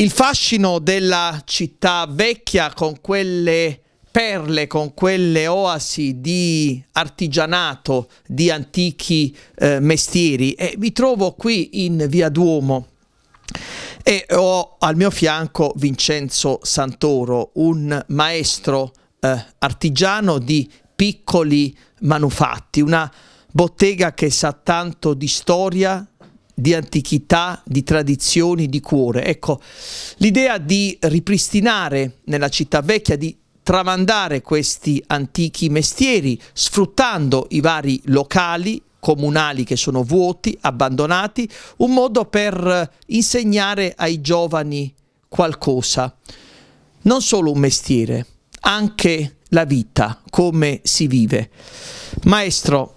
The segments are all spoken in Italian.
Il fascino della città vecchia con quelle perle, con quelle oasi di artigianato, di antichi eh, mestieri. E mi trovo qui in Via Duomo e ho al mio fianco Vincenzo Santoro, un maestro eh, artigiano di piccoli manufatti, una bottega che sa tanto di storia, di antichità, di tradizioni, di cuore. Ecco, l'idea di ripristinare nella città vecchia, di tramandare questi antichi mestieri, sfruttando i vari locali comunali che sono vuoti, abbandonati, un modo per insegnare ai giovani qualcosa, non solo un mestiere, anche la vita, come si vive. Maestro,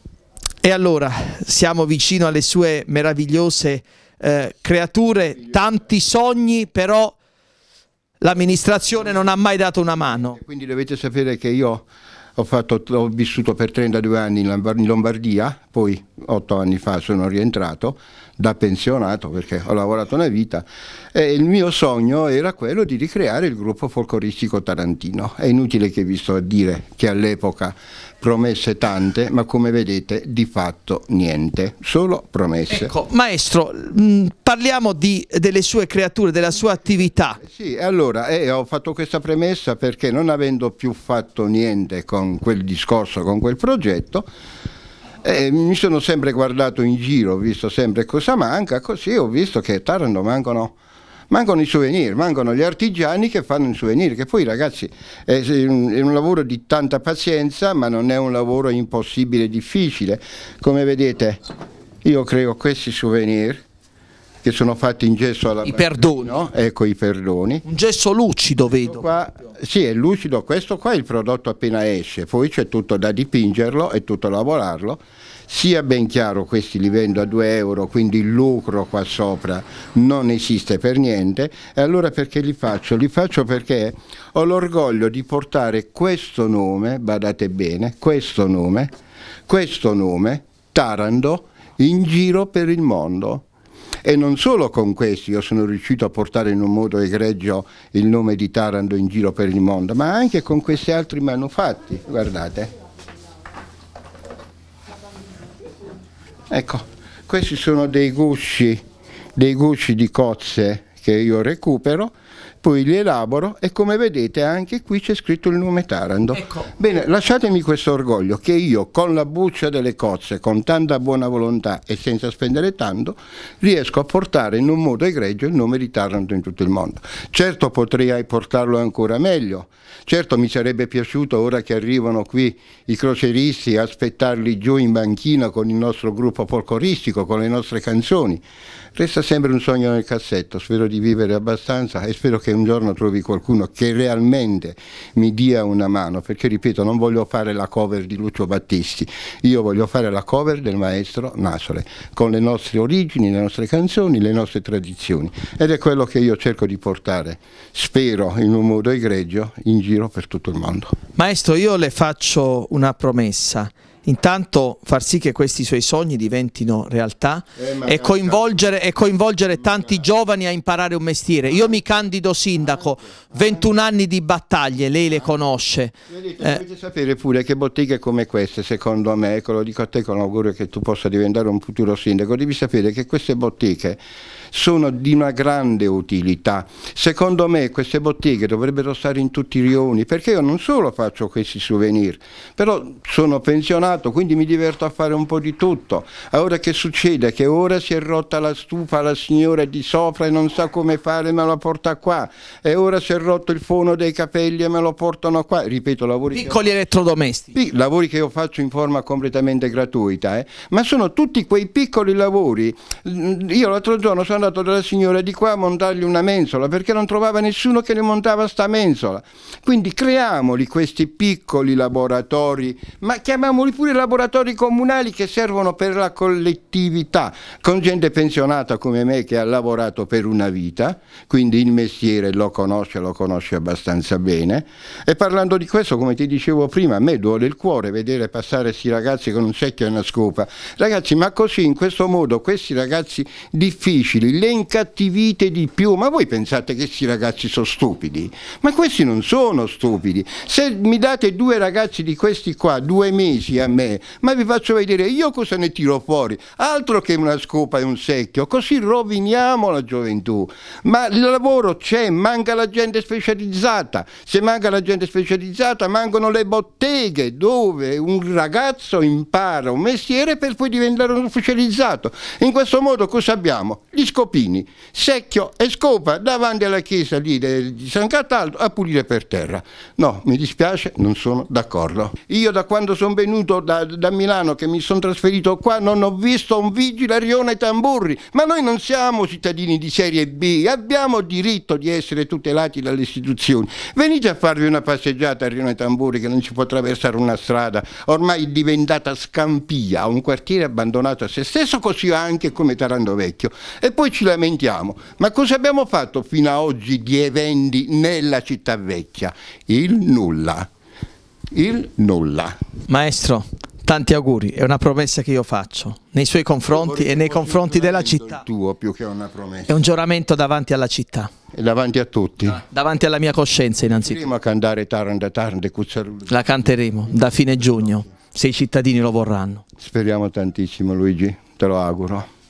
e allora siamo vicino alle sue meravigliose eh, creature, tanti sogni, però l'amministrazione non ha mai dato una mano. Quindi dovete sapere che io ho, fatto, ho vissuto per 32 anni in Lombardia, poi 8 anni fa sono rientrato, da pensionato perché ho lavorato una vita e il mio sogno era quello di ricreare il gruppo folcloristico tarantino. È inutile che vi sto a dire che all'epoca promesse tante, ma come vedete di fatto niente, solo promesse. Ecco, maestro, mm, parliamo di, delle sue creature, della sua attività. Eh sì, allora eh, ho fatto questa premessa perché non avendo più fatto niente con quel discorso, con quel progetto, e eh, mi sono sempre guardato in giro, ho visto sempre cosa manca, così ho visto che a Taranto mancano mancano i souvenir, mancano gli artigiani che fanno i souvenir, che poi ragazzi è un, è un, lavoro di tanta pazienza, ma non è un lavoro impossibile, difficile. Come vedete, io creo questi souvenir che sono fatti in gesso alla I bacchina, perdoni. No? Ecco i perdoni. Un gesso lucido vedo. Qua, sì, è lucido, questo qua è il prodotto appena esce, poi c'è tutto da dipingerlo e tutto lavorarlo. Sia ben chiaro, questi li vendo a 2 euro, quindi il lucro qua sopra non esiste per niente. E allora perché li faccio? Li faccio perché ho l'orgoglio di portare questo nome, badate bene, questo nome, questo nome, Tarando, in giro per il mondo. E non solo con questi io sono riuscito a portare in un modo egregio il nome di Taranto in giro per il mondo, ma anche con questi altri manufatti, guardate. Ecco, questi sono dei gusci, dei gusci di cozze che io recupero poi li elaboro e come vedete anche qui c'è scritto il nome Tarando. Ecco. Bene, lasciatemi questo orgoglio che io con la buccia delle cozze, con tanta buona volontà e senza spendere tanto, riesco a portare in un modo egregio il nome di Taranto in tutto il mondo. Certo potrei portarlo ancora meglio, certo mi sarebbe piaciuto ora che arrivano qui i croceristi aspettarli giù in banchina con il nostro gruppo folcloristico, con le nostre canzoni. Resta sempre un sogno nel cassetto, spero di vivere abbastanza e spero che un giorno trovi qualcuno che realmente mi dia una mano, perché ripeto non voglio fare la cover di Lucio Battisti, io voglio fare la cover del maestro Nasole, con le nostre origini, le nostre canzoni, le nostre tradizioni ed è quello che io cerco di portare, spero in un modo egregio, in giro per tutto il mondo. Maestro, io le faccio una promessa intanto far sì che questi suoi sogni diventino realtà eh, e, coinvolgere, e, coinvolgere, tanti giovani a imparare un mestiere. Io mi candido sindaco, 21 ah, anni di battaglie, lei le ah. conosce. Vedete, eh. sapere pure che botteghe come queste, secondo me, ecco lo dico a te con l'augurio che tu possa diventare un futuro sindaco, devi sapere che queste botteghe sono di una grande utilità. Secondo me queste botteghe dovrebbero stare in tutti i rioni, perché io non solo faccio questi souvenir, però sono pensionato appassionato, quindi mi diverto a fare un po' di tutto. Allora che succede? Che ora si è rotta la stufa, la signora di sopra e non sa come fare, me la porta qua. E ora si è rotto il fono dei capelli e me lo portano qua. Ripeto, lavori... Piccoli che... elettrodomestici. P... lavori che io faccio in forma completamente gratuita, eh? ma sono tutti quei piccoli lavori. Io l'altro giorno sono andato dalla signora di qua a montargli una mensola perché non trovava nessuno che ne montava sta mensola. Quindi creiamoli questi piccoli laboratori, ma chiamiamoli pure oppure laboratori comunali che servono per la collettività, con gente pensionata come me che ha lavorato per una vita, quindi il mestiere lo conosce, lo conosce abbastanza bene. E parlando di questo, come ti dicevo prima, a me duole il cuore vedere passare questi ragazzi con un secchio e una scopa. Ragazzi, ma così, in questo modo, questi ragazzi difficili, le incattivite di più, ma voi pensate che questi ragazzi sono stupidi? Ma questi non sono stupidi. Se mi date due ragazzi di questi qua, due mesi a me, ma vi faccio vedere io cosa ne tiro fuori, altro che una scopa e un secchio, così roviniamo la gioventù. Ma il lavoro c'è, manca la gente specializzata, se manca la gente specializzata mancano le botteghe dove un ragazzo impara un mestiere per poi diventare uno specializzato. In questo modo cosa abbiamo? Gli scopini, secchio e scopa davanti alla chiesa lì di San Cataldo a pulire per terra. No, mi dispiace, non sono d'accordo. Io da quando sono venuto da, da Milano che mi sono trasferito qua non ho visto un vigile a Rione Tamburri, ma noi non siamo cittadini di serie B, abbiamo diritto di essere tutelati dalle istituzioni. Venite a farvi una passeggiata a Rione Tamburri che non si può attraversare una strada, ormai diventata scampia, un quartiere abbandonato a se stesso, così anche come Tarando Vecchio. E poi ci lamentiamo, ma cosa abbiamo fatto fino a oggi di eventi nella città vecchia? Il nulla il nulla. Maestro, tanti auguri, è una promessa che io faccio nei suoi confronti e nei confronti della città. Tuo più che una promessa. È un giuramento davanti alla città. E davanti a tutti. Davanti alla mia coscienza innanzitutto. Prima cantare Taranda Taranda La canteremo da fine giugno, se i cittadini lo vorranno. Speriamo tantissimo Luigi, te lo auguro.